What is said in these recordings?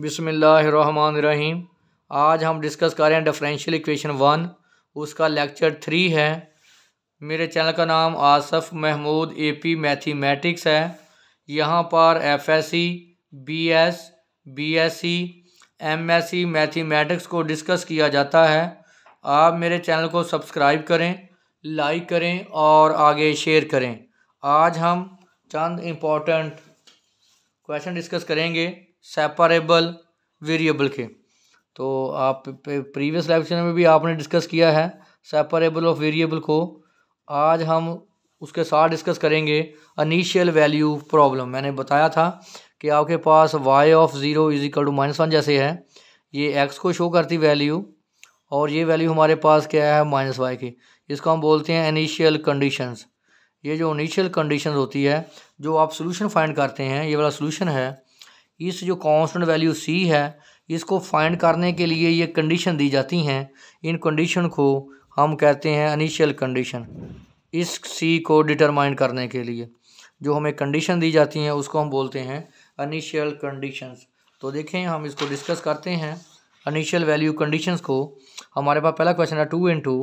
बिसमीम आज हम डिस्कस कर रहे हैं डिफरेंशियल इक्वेशन वन उसका लेक्चर थ्री है मेरे चैनल का नाम Asaf Mahmood A P mathematics है यहाँ पर F S C B S B S C M S C mathematics को डिस्कस किया जाता है आप मेरे चैनल को सब्सक्राइब करें लाइक करें और आगे शेयर करें आज हम चंद इम्पॉर्टेंट क्वेश्चन डिस्कस करेंगे सेपरेबल वेरिएबल के तो आप प्रीवियस लेक्चर में भी आपने डिस्कस किया है सेपरेबल ऑफ वेरिएबल को आज हम उसके साथ डिस्कस करेंगे अनिशियल वैल्यू प्रॉब्लम मैंने बताया था कि आपके पास y of zero is equal to minus one जैसे है ये एक्स को शो करती वैल्यू और ये वैल्यू हमारे पास क्या है माइनस वाई की इसको हम बोलते हैं इनिशियल कंडीशंस ये जो इनिशियल कंडीशंस होती है जो आप सोल्यूशन फाइंड करते हैं ये वाला सोल्यूशन है इस जो कांस्टेंट वैल्यू सी है इसको फाइंड करने के लिए ये कंडीशन दी जाती हैं इन कंडीशन को हम कहते हैं अनिशियल कंडीशन इस सी को डिटरमाइन करने के लिए जो हमें कंडीशन दी जाती हैं उसको हम बोलते हैं अनिशियल कंडीशंस तो देखें हम इसको डिस्कस करते हैं अनिशियल वैल्यू कंडीशंस को हमारे पास पहला क्वेश्चन है two into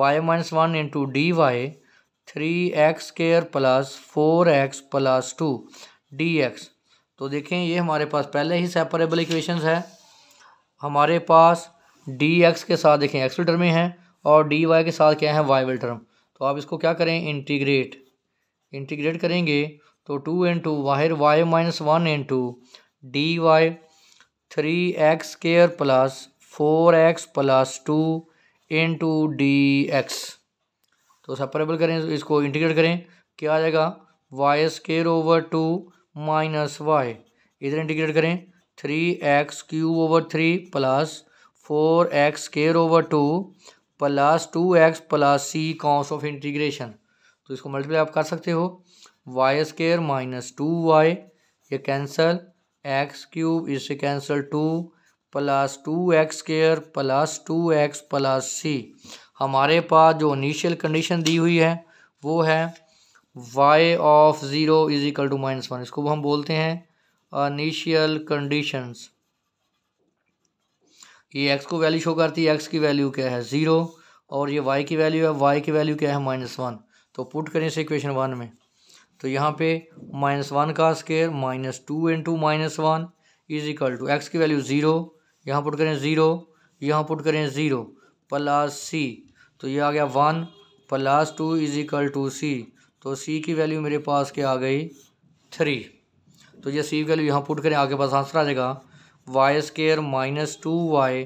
y minus one into d y three x square plus four x plus two d x तो देखें ये हमारे पास पहले ही सेपरेबल इक्वेशन है हमारे पास डी एक्स के साथ देखें एक्सल टर्म में है और डी वाई के साथ क्या है वाई वाइल टर्म तो आप इसको क्या करें इंटीग्रेट इंटीग्रेट करेंगे तो टू इन टू वाहिर y minus one into d y three x square plus four x plus two into d x तो सेपरेबल करें इसको इंटीग्रेट करें क्या आ जाएगा y square over two minus y इधर इंटीग्रेट करें three x cube over three plus four x square over two plus two x plus c cos of integration तो इसको मल्टीप्लाई आप कर सकते हो y square minus two y ये cancel x cube इससे cancel two plus two x square plus two x plus c हमारे पास जो इनिशियल कंडीशन दी हुई है वो है y of zero is equal to minus one इसको हम बोलते हैं अनिशियल कंडीशंस ये एक्स को वैल्यू शो करती है एक्स की वैल्यू क्या है ज़ीरो और ये वाई की वैल्यू है वाई की वैल्यू क्या है माइनस वन तो पुट करें इसे इक्वेशन वन में तो यहाँ पे माइनस वन का square minus two into minus one is equal to x की वैल्यू ज़ीरो यहाँ पुट करें ज़ीरो यहाँ पुट करें ज़ीरो प्लस सी तो ये आ गया one plus two is equal to c तो सी की वैल्यू मेरे पास क्या आ गई थ्री तो ये सी वैल्यू यहाँ पुट करें आगे पास आंसर आ जाएगा y square minus two y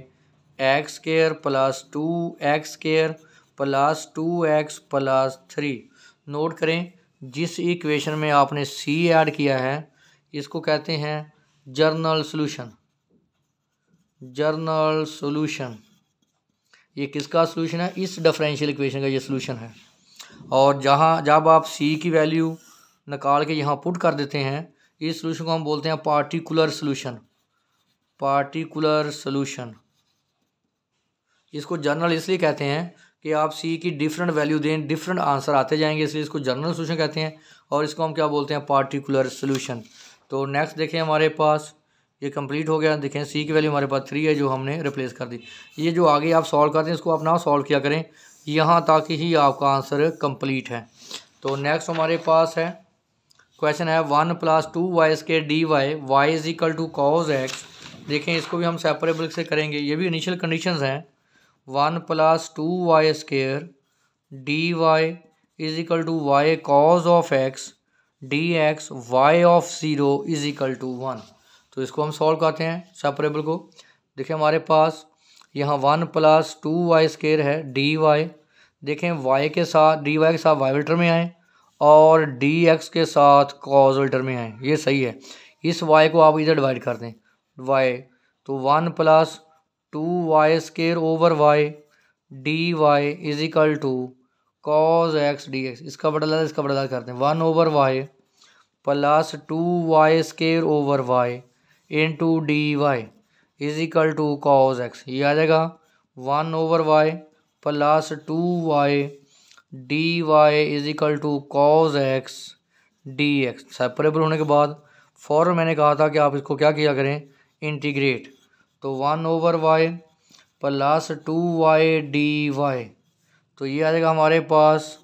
x square plus two x square plus two x plus three note करें जिस इक्वेशन में आपने सी ऐड किया है इसको कहते हैं जर्नल सॉल्यूशन जर्नल सॉल्यूशन ये किसका सॉल्यूशन है इस डिफरेंशियल इक्वेशन का ये सॉल्यूशन है और जहाँ जब आप सी की वैल्यू निकाल के यहाँ पुट कर देते हैं इस सोल्यूशन को हम बोलते हैं पार्टिकुलर सोल्यूशन पार्टिकुलर सोल्यूशन इसको जर्नल इसलिए कहते हैं कि आप सी की डिफरेंट वैल्यू दें डिफरेंट आंसर आते जाएंगे इसलिए इसको जर्नल सोल्यूशन कहते हैं और इसको हम क्या बोलते हैं पार्टिकुलर सोल्यूशन तो नेक्स्ट देखें हमारे पास ये कंप्लीट हो गया देखें सी की वैल्यू हमारे पास थ्री है जो हमने रिप्लेस कर दी ये जो आगे आप सॉल्व करते हैं इसको आप ना सॉल्व किया करें यहाँ तक ही आपका आंसर कंप्लीट है तो नेक्स्ट हमारे पास है क्वेश्चन है one plus two y square d y y is equal to cos x देखें इसको भी हम सेपरेबल से करेंगे ये भी इनिशियल कंडीशंस हैं one plus two y square d y is equal to y cos of x d x y of zero is equal to one तो इसको हम सॉल्व करते हैं सेपरेबल को देखिए हमारे पास यहाँ one plus two y square है डी वाई देखें वाई के साथ डी वाई के साथ वाई वल्टर में आए और डी एक्स के साथ कॉज वल्टर में आए ये सही है इस वाई को आप इधर डिवाइड कर दें वाई तो one plus two y square over y d y is equal to cos x d x इसका बदला इसका बदला करते हैं one over y plus two y square over y into d y is equal to cos x ये आ जाएगा one over y plus two y d y is equal to cos x d x separable होने के बाद for मैंने कहा था कि आप इसको क्या किया करें इंटीग्रेट तो one over y plus two y d y तो ये आ जाएगा हमारे पास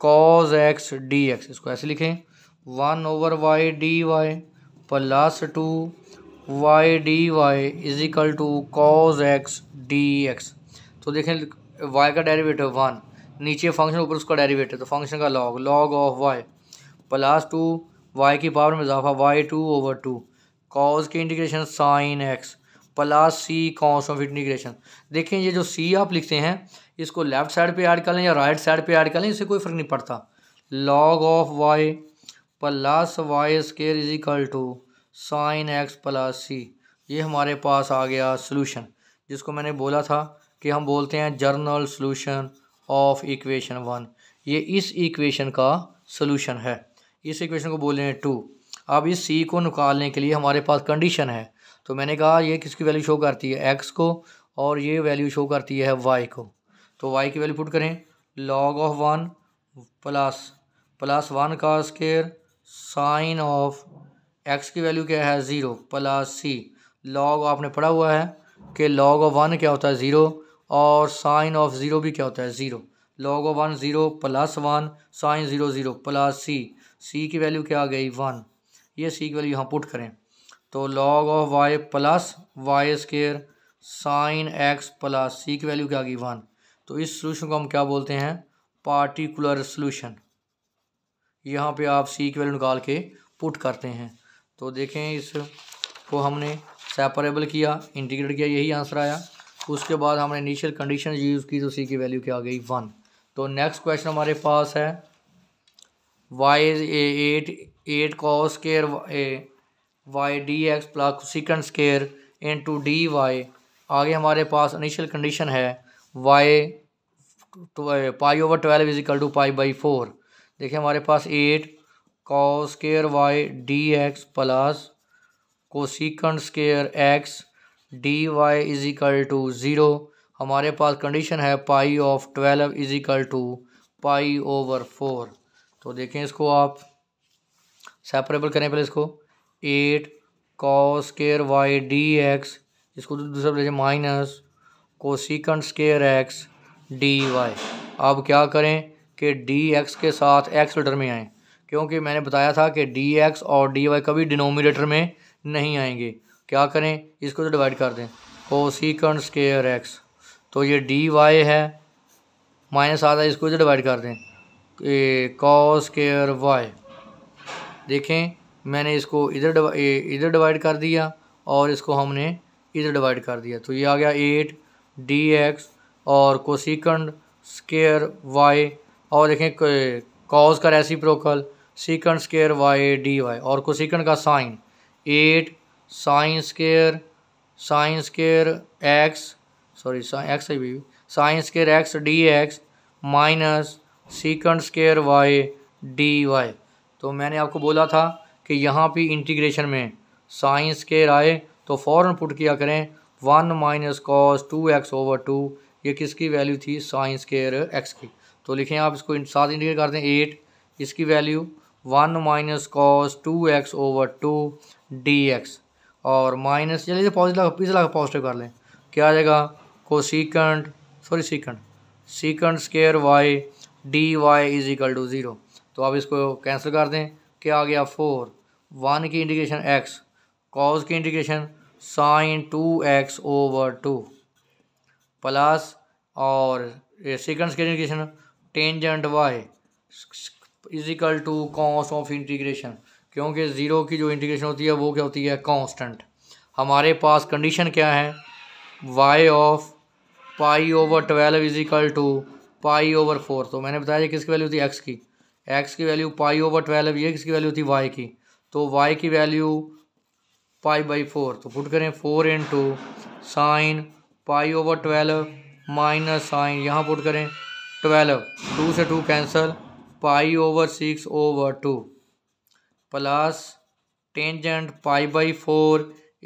कॉज एक्स डी एक्स इसको ऐसे लिखें one over y d y plus two y d y is two cos x d x तो देखें वाई का डेरिवेटिव वन नीचे फंक्शन ऊपर उसका डेरिवेटिव तो फंक्शन का log log of y plus two y की पावर में इजाफा y two over two cos की integration sine x plus c cos of integration देखें ये जो सी आप लिखते हैं इसको लेफ्ट साइड पे ऐड कर लें या राइट साइड पे ऐड कर लें इससे कोई फ़र्क नहीं पड़ता log of y plus y square is equal to sine x plus c ये हमारे पास आ गया सोल्यूशन जिसको मैंने बोला था कि हम बोलते हैं general solution of equation one ये इस इक्वेशन का सोल्यूशन है इस इक्वेशन को बोल रहे हैं टू अब इस सी को निकालने के लिए हमारे पास कंडीशन है तो मैंने कहा ये किसकी वैल्यू शो करती है एक्स को और ये वैल्यू शो करती है वाई को तो वाई की वैल्यू पुट करें log of one plus plus one का स्केयर साइन ऑफ एक्स की वैल्यू क्या है ज़ीरो प्लस सी लॉग आपने पढ़ा हुआ है कि लॉग ऑफ वन क्या होता है ज़ीरो और साइन ऑफ ज़ीरो भी क्या होता है zero log of one zero plus one sine zero zero plus c c की वैल्यू क्या आ गई वन ये सी की वैल्यू यहाँ पुट करें तो log of y plus y square sine x plus सी की वैल्यू क्या आ गई वन तो इस सोल्यूशन को हम क्या बोलते हैं पार्टिकुलर सोल्यूशन यहाँ पे आप सी की वैल्यू निकाल के पुट करते हैं तो देखें इस को हमने सेपरेबल किया इंटीग्रेट किया यही आंसर आया उसके बाद हमने इनिशियल कंडीशन यूज़ की तो उसी की वैल्यू क्या आ गई वन तो नेक्स्ट क्वेश्चन हमारे पास है y is a at at cos square a y d x plus second square into d y आगे हमारे पास इनिशियल कंडीशन है y pi over twelve is equal to pi by four देखिए हमारे पास at square y d x plus cosecant square x d y is equal to zero हमारे पास condition है pi of twelve is equal to pi over four तो देखें इसको आप सेपरेबल करें पहले इसको at square y d x इसको तो दूसरा ले minus cosecant square x d y अब क्या करें कि डी एक्स के साथ एक्स लेटर में आएँ क्योंकि मैंने बताया था कि डी एक्स और डी वाई कभी डिनोमिनेटर में नहीं आएंगे क्या करें इसको तो डिवाइड कर दें सीकंड स्केयर एक्स तो ये डी वाई है माइनस आधा इसको इधर डिवाइड कर दें को स्केयर वाई देखें मैंने इसको इधर इधर डिवाइड कर दिया और इसको हमने इधर डिवाइड कर दिया तो ये आ गया एट डी एक्स और कोसिकंड स्केयर वाई और देखें कॉज का reciprocal second square y d y और को सिकंड का sine at sine square sine square x sorry x I भी sine square x d x minus second square y d y तो मैंने आपको बोला था कि यहाँ पे इंटीग्रेशन में साइन स्केयर आए तो फ़ौरन पुट किया करें one minus cos two x over two ये किसकी वैल्यू थी साइन स्केयर एक्स की तो लिखें आप इसको साथ इंटीग्रेट कर दें एट इसकी value one minus cos two x over two d x और माइनस चलिए इसे पॉजिटिव लगा पॉजिटिव कर लें क्या आ जाएगा को second sorry second second square y d y is equal to zero तो आप इसको कैंसिल कर दें क्या आ गया फोर वन की इंडिकेशन एक्स कॉज की indication sine two x over two plus और second square indication tangent y is equal to cos of integration क्योंकि ज़ीरो की जो इंटीग्रेशन होती है वो क्या होती है कांस्टेंट हमारे पास कंडीशन क्या है y of pi over twelve is equal to pi over four तो मैंने बताया किसकी वैल्यू थी एक्स की एक्स की वैल्यू पाई ओवर ट्वेल्व ये किसकी वैल्यू थी वाई की तो वाई की वैल्यू पाई बाई फोर तो पुट करें four into sine pi over twelve minus sine यहाँ पुट करें ट्वेल्व टू से two cancel pi over six over two plus tangent pi by four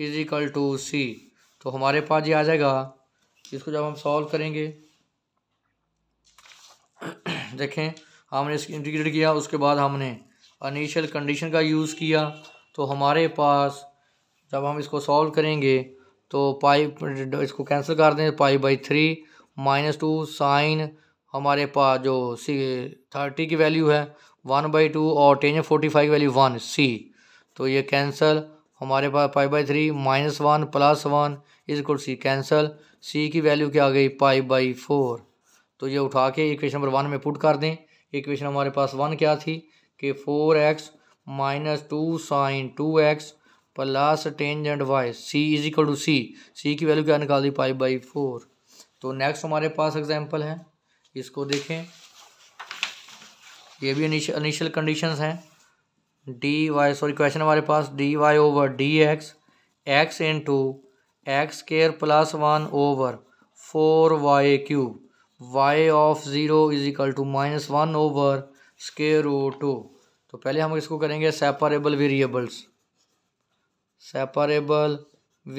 is equal to c तो हमारे पास ये आ जाएगा इसको जब हम सॉल्व करेंगे देखें हमने इसको इंटीग्रेट किया उसके बाद हमने अनिशियल कंडीशन का यूज़ किया तो हमारे पास जब हम इसको सॉल्व करेंगे तो पाई इसको कैंसिल कर दें pi by three minus two sine तो हमारे पास जो सी थर्टी की वैल्यू है वन बाई टू और टेन फोर्टी फाइव की वैल्यू वन सी तो ये कैंसल हमारे पास pi by three minus one plus one is equal c cancel c की वैल्यू क्या आ गई पाई बाई फोर तो ये उठा के इक्वेशन नंबर वन में पुट कर दें इक्वेशन हमारे पास वन क्या थी कि four x minus two sine two x plus ten and y c is equal to c c की वैल्यू क्या निकाल दी पाई बाई फोर तो नेक्स्ट हमारे पास एग्जाम्पल है इसको देखें ये भी इनिशियल कंडीशंस हैं डी वाई सॉरी क्वेश्चन हमारे पास d y over d x x into x square plus one over four y cube y of zero is equal to minus one over square o two तो पहले हम इसको करेंगे separable variables separable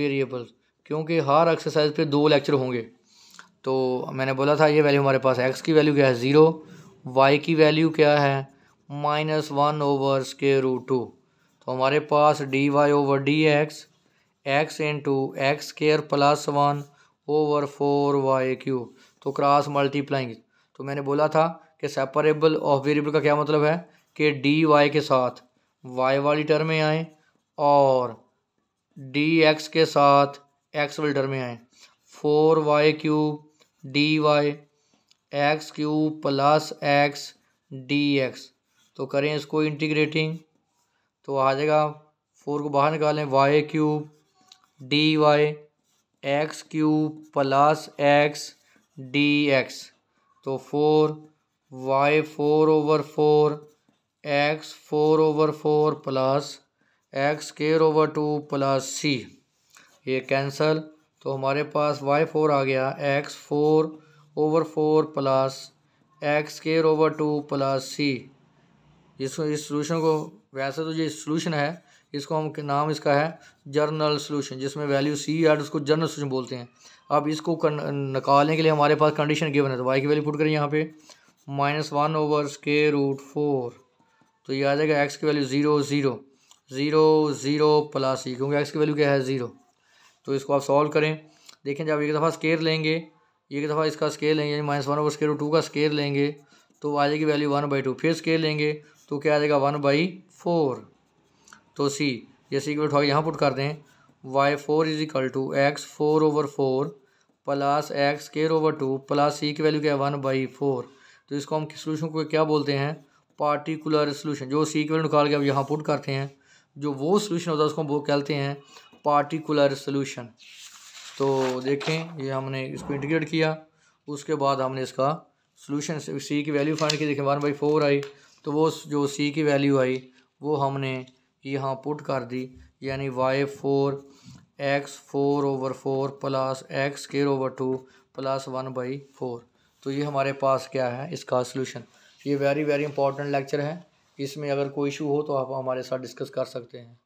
variables क्योंकि हर exercise पे दो lecture होंगे तो मैंने बोला था ये वैल्यू हमारे पास एक्स की वैल्यू क्या है ज़ीरो वाई की वैल्यू क्या है minus one over square root two तो हमारे पास d y over d x x into x square plus one over four y cube तो क्रॉस मल्टीप्लाइंग तो मैंने बोला था कि सेपरेबल ऑफ वेरिएबल का क्या मतलब है कि डी वाई के साथ वाई वाली टर्म में आए और डी एक्स के साथ एक्स वाली टर्म में आए four y cube d y x cube plus x d x तो करें इसको इंटीग्रेटिंग तो आ जाएगा फोर को बाहर निकालें y cube d y x cube plus x d x तो four y four over four x four over four plus x square over two plus c ये कैंसल तो हमारे पास वाई फोर आ गया x four over four plus x square over two plus c इस solution को वैसे तो ये सोल्यूशन है इसको हम नाम इसका है जर्नल सोल्यूशन जिसमें वैल्यू सी एड उसको जर्नल सोल्यूशन बोलते हैं अब इसको निकालने के लिए हमारे पास कंडीशन गिवन है तो वाई की वैल्यू पुट करें यहाँ पे माइनस वन ओवर के रूट फोर तो ये आ जाएगा एक्स की value zero zero zero zero plus c क्योंकि एक्स की वैल्यू क्या है ज़ीरो तो इसको आप सॉल्व करें देखें जब एक दफ़ा स्केयर लेंगे एक दफ़ा इसका स्केयर लेंगे यानी minus one over square two का स्केयर लेंगे तो आ जाएगी वैल्यू वन बाई टू फिर स्केयर लेंगे तो क्या आ जाएगा वन बाई फोर तो सी जैसे इक्वल टू यहाँ पुट कर दें Y four is equal to X four over four plus X square over two plus सी की वैल्यू क्या है वन बाई फोर तो इसको हम सोल्यूशन को क्या बोलते हैं पार्टिकुलर सोल्यूशन जो सी की वैल्यू निकाल के अब यहाँ पुट करते हैं जो वो सोल्यूशन होता है उसको हम वो कहते हैं पार्टिकुलर सोल्यूशन तो देखें ये हमने इसको इंटीग्रेट किया उसके बाद हमने इसका सोल्यूशन सी की वैल्यू फाइंड की देखें वन बाई फोर आई तो वो जो सी की वैल्यू आई वो हमने यहाँ पुट कर दी यानी Y four x four over four plus x square over two plus one by four तो ये हमारे पास क्या है इसका सोल्यूशन ये वेरी वेरी इंपॉर्टेंट लेक्चर है इसमें अगर कोई इशू हो तो आप हमारे साथ डिस्कस कर सकते हैं